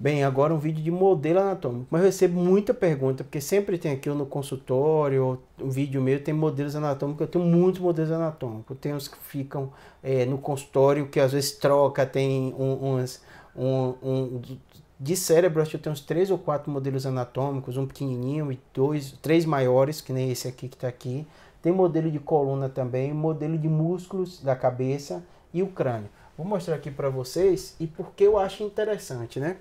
Bem, agora um vídeo de modelo anatômico. Mas eu recebo muita pergunta, porque sempre tem aquilo no consultório, um vídeo meu tem modelos anatômicos. Eu tenho muitos modelos anatômicos. Tem uns que ficam é, no consultório, que às vezes troca, tem um, uns. Um, um, de cérebro, acho que eu tenho uns três ou quatro modelos anatômicos, um pequenininho e dois, três maiores, que nem esse aqui que está aqui. Tem modelo de coluna também, modelo de músculos da cabeça e o crânio. Vou mostrar aqui para vocês e porque eu acho interessante, né?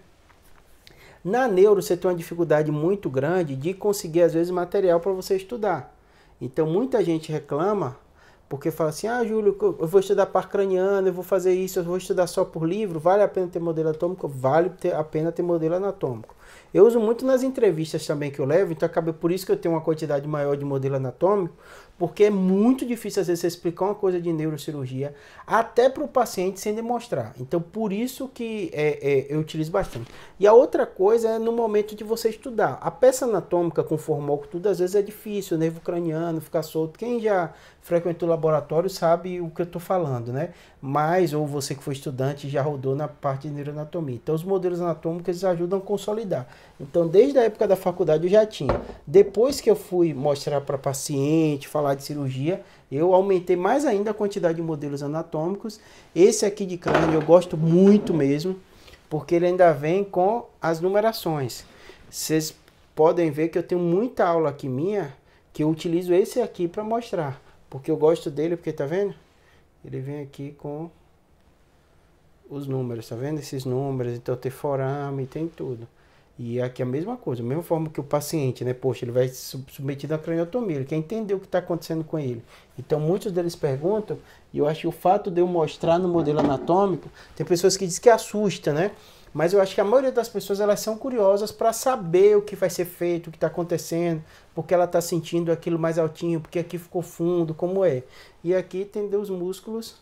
Na neuro, você tem uma dificuldade muito grande de conseguir, às vezes, material para você estudar. Então, muita gente reclama porque fala assim, ah, Júlio, eu vou estudar par craniano, eu vou fazer isso, eu vou estudar só por livro, vale a pena ter modelo atômico? Vale a pena ter modelo anatômico. Eu uso muito nas entrevistas também que eu levo, então acaba por isso que eu tenho uma quantidade maior de modelo anatômico, porque é muito difícil às vezes você explicar uma coisa de neurocirurgia até para o paciente sem demonstrar. Então por isso que é, é, eu utilizo bastante. E a outra coisa é no momento de você estudar. A peça anatômica com formal, tudo às vezes é difícil, o nervo craniano ficar solto. Quem já frequentou lá laboratório sabe o que eu estou falando, né? Mas, ou você que foi estudante já rodou na parte de neuroanatomia. Então, os modelos anatômicos eles ajudam a consolidar. Então, desde a época da faculdade eu já tinha. Depois que eu fui mostrar para paciente, falar de cirurgia, eu aumentei mais ainda a quantidade de modelos anatômicos. Esse aqui de crânio eu gosto muito mesmo, porque ele ainda vem com as numerações. Vocês podem ver que eu tenho muita aula aqui minha que eu utilizo esse aqui para mostrar. Porque eu gosto dele, porque tá vendo? Ele vem aqui com os números, tá vendo? Esses números, então tem forame, tem tudo. E aqui é a mesma coisa, a mesma forma que o paciente, né? Poxa, ele vai submetido à craniotomia, ele quer entender o que está acontecendo com ele. Então muitos deles perguntam, e eu acho que o fato de eu mostrar no modelo anatômico, tem pessoas que dizem que assusta, né? Mas eu acho que a maioria das pessoas elas são curiosas para saber o que vai ser feito, o que está acontecendo, porque ela está sentindo aquilo mais altinho, porque aqui ficou fundo, como é. E aqui tem os músculos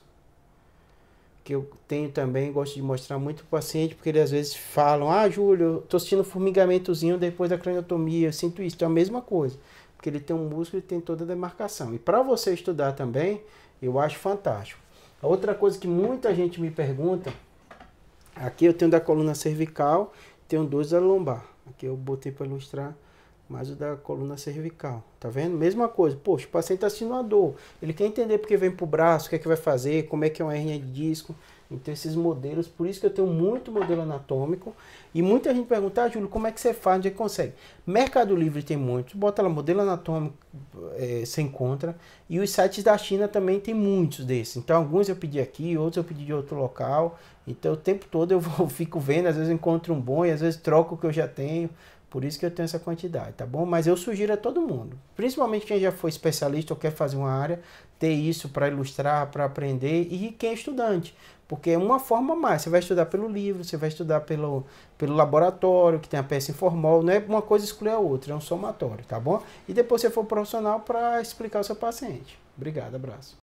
que eu tenho também, gosto de mostrar muito para o paciente, porque ele às vezes falam, ah, Júlio, estou sentindo formigamentozinho depois da craniotomia, eu sinto isso, então é a mesma coisa, porque ele tem um músculo e tem toda a demarcação. E para você estudar também, eu acho fantástico. Outra coisa que muita gente me pergunta Aqui eu tenho da coluna cervical, tenho dois da lombar. Aqui eu botei para ilustrar mais o da coluna cervical, tá vendo? Mesma coisa, poxa, o paciente está sentindo uma dor, ele quer entender porque vem para o braço, o que é que vai fazer, como é que é uma hernia de disco, então esses modelos, por isso que eu tenho muito modelo anatômico. E muita gente pergunta, ah, Júlio, como é que você faz, onde é que consegue? Mercado Livre tem muitos, bota lá modelo anatômico, é, você encontra. E os sites da China também tem muitos desses. Então alguns eu pedi aqui, outros eu pedi de outro local. Então o tempo todo eu vou, fico vendo, às vezes encontro um bom e às vezes troco o que eu já tenho. Por isso que eu tenho essa quantidade, tá bom? Mas eu sugiro a todo mundo, principalmente quem já foi especialista ou quer fazer uma área, ter isso para ilustrar, para aprender e quem é estudante, porque é uma forma mais. Você vai estudar pelo livro, você vai estudar pelo, pelo laboratório, que tem a peça informal, não é uma coisa excluir a outra, é um somatório, tá bom? E depois você for profissional para explicar o seu paciente. Obrigado, abraço.